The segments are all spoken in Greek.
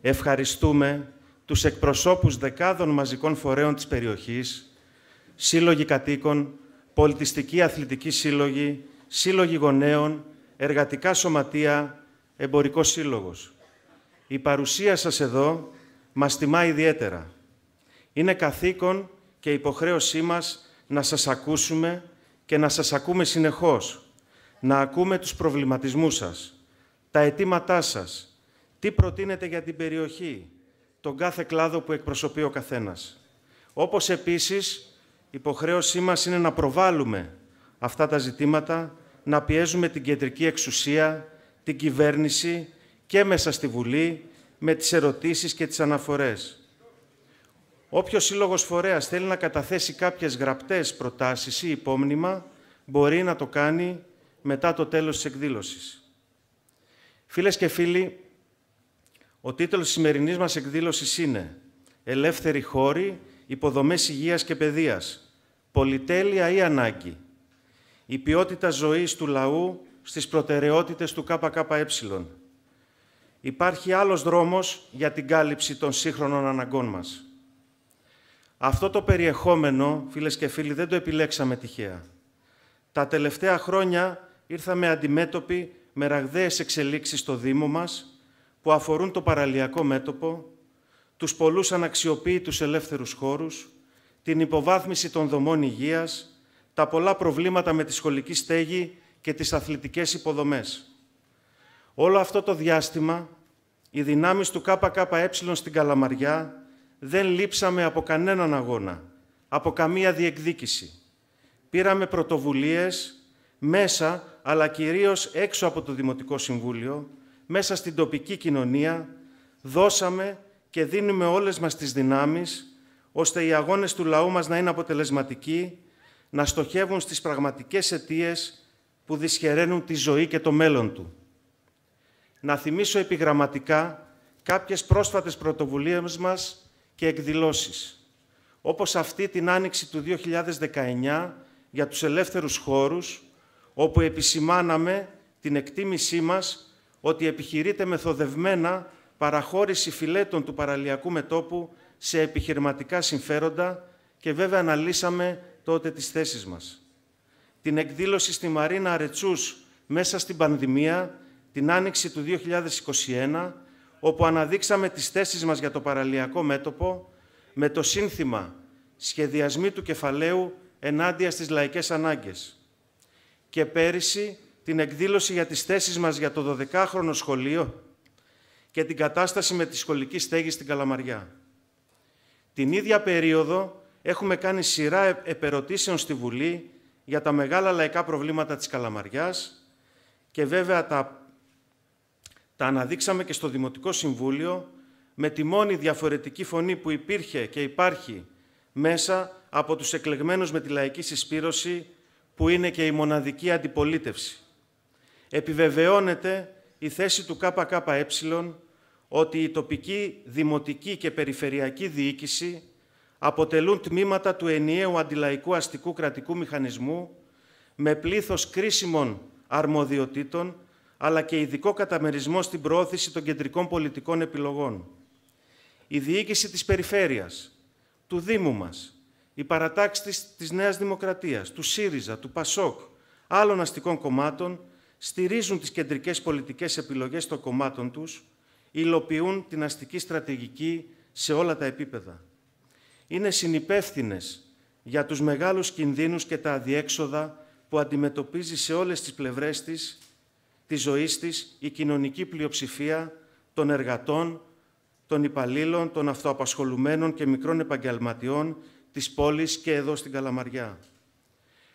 ευχαριστούμε τους εκπροσώπους δεκάδων μαζικών φορέων της περιοχής, σύλλογοι κατοίκων, πολιτιστικοί αθλητικοί σύλλογοι, σύλλογοι γονέων, εργατικά σωματεία, εμπορικός σύλλογος. Η παρουσία σας εδώ μας τιμά ιδιαίτερα. Είναι καθήκον και υποχρέωσή μας να σας ακούσουμε και να σας ακούμε συνεχώς, να ακούμε τους προβληματισμούς σας, τα αιτήματά σας, τι προτείνεται για την περιοχή, τον κάθε κλάδο που εκπροσωπεί ο καθένας. Όπως επίσης, υποχρέωσή μας είναι να προβάλλουμε αυτά τα ζητήματα, να πιέζουμε την κεντρική εξουσία, την κυβέρνηση και μέσα στη Βουλή με τις ερωτήσεις και τις αναφορές. Όποιος σύλλογος φορέας θέλει να καταθέσει κάποιες γραπτές προτάσεις ή υπόμνημα, μπορεί να το κάνει μετά το τέλος της εκδήλωσης. Φίλες και φίλοι, ο τίτλος της σημερινής μας εκδήλωσης είναι «Ελεύθεροι χώροι, υποδομές υγείας και παιδείας, πολυτέλεια ή ανάγκη, η ποιότητα ζωής του λαού στις προτεραιότητες του ΚΚΕ. Υπάρχει άλλος δρόμος για την κάλυψη των σύγχρονων αναγκών μας. Αυτό το περιεχόμενο, φίλες και φίλοι, δεν το επιλέξαμε τυχαία. Τα τελευταία χρόνια ήρθαμε αντιμέτωποι με ραγδαίες εξελίξεις στο Δήμο μας, που αφορούν το παραλιακό μέτωπο, τους πολλούς αναξιοποίητους ελεύθερους χώρους, την υποβάθμιση των δομών υγείας, τα πολλά προβλήματα με τη σχολική στέγη και τις αθλητικές υποδομές. Όλο αυτό το διάστημα, οι δυνάμεις του ΚΚΕ στην Καλαμαριά δεν λείψαμε από κανέναν αγώνα, από καμία διεκδίκηση. Πήραμε πρωτοβουλίες μέσα, αλλά κυρίως έξω από το Δημοτικό Συμβούλιο, μέσα στην τοπική κοινωνία, δώσαμε και δίνουμε όλες μας τις δυνάμεις, ώστε οι αγώνες του λαού μας να είναι αποτελεσματικοί, να στοχεύουν στις πραγματικές αιτίες που δυσχεραίνουν τη ζωή και το μέλλον του. Να θυμίσω επιγραμματικά κάποιες πρόσφατες πρωτοβουλίες μας και εκδηλώσεις, όπως αυτή την Άνοιξη του 2019 για τους ελεύθερους χώρους, όπου επισημάναμε την εκτίμησή μας ότι επιχειρείται μεθοδευμένα παραχώρηση φιλέτων του παραλιακού μετόπου σε επιχειρηματικά συμφέροντα και βέβαια αναλύσαμε τότε τις θέσεις μας. Την εκδήλωση στη Μαρίνα Αρετσούς μέσα στην πανδημία, την άνοιξη του 2021, όπου αναδείξαμε τις θέσεις μας για το παραλιακό μέτωπο με το σύνθημα σχεδιασμή του κεφαλαίου ενάντια στις λαϊκές ανάγκες». Και πέρυσι, την εκδήλωση για τις θέσεις μας για το 12χρονο σχολείο και την κατάσταση με τη σχολική στέγη στην Καλαμαριά. Την ίδια περίοδο έχουμε κάνει σειρά επερωτήσεων στη Βουλή για τα μεγάλα λαϊκά προβλήματα της Καλαμαριάς και βέβαια τα, τα αναδείξαμε και στο Δημοτικό Συμβούλιο με τη μόνη διαφορετική φωνή που υπήρχε και υπάρχει μέσα από τους εκλεγμένους με τη λαϊκή συσπήρωση που είναι και η μοναδική αντιπολίτευση επιβεβαιώνεται η θέση του ΚΚΕ ότι η τοπική, δημοτική και περιφερειακή διοίκηση αποτελούν τμήματα του ενιαίου αντιλαϊκού αστικού κρατικού μηχανισμού με πλήθος κρίσιμων αρμοδιοτήτων αλλά και ειδικό καταμερισμό στην προώθηση των κεντρικών πολιτικών επιλογών. Η διοίκηση της περιφέρειας, του Δήμου μας, η παρατάξη της Νέας Δημοκρατίας, του ΣΥΡΙΖΑ, του ΠΑΣΟΚ, άλλων αστικών κομμάτων στηρίζουν τις κεντρικές πολιτικές επιλογές των κομμάτων τους, υλοποιούν την αστική στρατηγική σε όλα τα επίπεδα. Είναι συνυπεύθυνες για τους μεγάλους κινδύνους και τα αδιέξοδα που αντιμετωπίζει σε όλες τις πλευρές της, τη ζωής της, η κοινωνική πλειοψηφία των εργατών, των υπαλλήλων, των αυτοαπασχολουμένων και μικρών επαγγελματιών της πόλης και εδώ στην Καλαμαριά.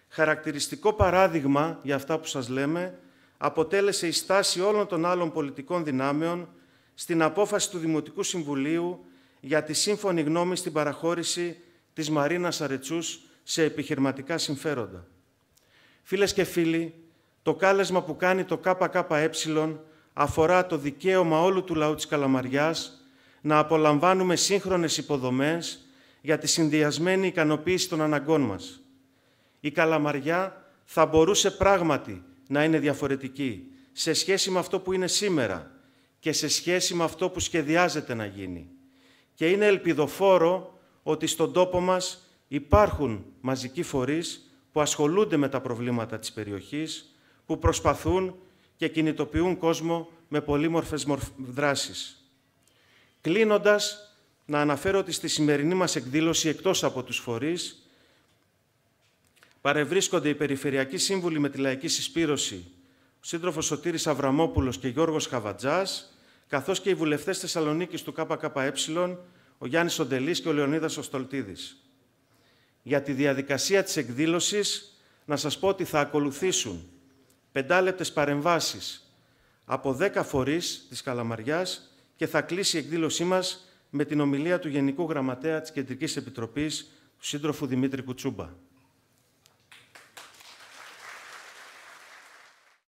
Χαρακτηριστικό παράδειγμα για αυτά που σας λέμε αποτέλεσε η στάση όλων των άλλων πολιτικών δυνάμεων στην απόφαση του Δημοτικού Συμβουλίου για τη σύμφωνη γνώμη στην παραχώρηση της Μαρίνας Αρετσούς σε επιχειρηματικά συμφέροντα. Φίλες και φίλοι, το κάλεσμα που κάνει το ΚΚΕ αφορά το δικαίωμα όλου του λαού της Καλαμαριάς να απολαμβάνουμε σύγχρονες υποδομές για τη συνδυασμένη ικανοποίηση των αναγκών μας. Η Καλαμαριά θα μπορούσε πράγματι να είναι διαφορετική σε σχέση με αυτό που είναι σήμερα και σε σχέση με αυτό που σχεδιάζεται να γίνει. Και είναι ελπιδοφόρο ότι στον τόπο μας υπάρχουν μαζικοί φορείς που ασχολούνται με τα προβλήματα της περιοχής, που προσπαθούν και κινητοποιούν κόσμο με πολύμορφες δράσεις. Κλείνοντας, να αναφέρω ότι στη σημερινή μας εκδήλωση, εκτός από τους φορείς, παρευρίσκονται οι Περιφερειακοί Σύμβουλοι με τη Λαϊκή Συσπήρωση, ο σύντροφος Σωτήρης Αβραμόπουλος και Γιώργος Χαβατζάς, καθώς και οι βουλευτές Θεσσαλονίκης του ΚΚΕ, ο Γιάννης Οντελή και ο Λεωνίδας Οστολτίδης. Για τη διαδικασία της εκδήλωσης, να σας πω ότι θα ακολουθήσουν πεντάλεπτες παρεμβάσεις από 10 φορείς της Καλαμαριάς και θα κλείσει η εκδήλωσή μας με την ομιλία του Γενικού Γραμματέα της Κεντρικής Επιτροπής, του σύντροφου Δημήτρη Κουτσούμπα.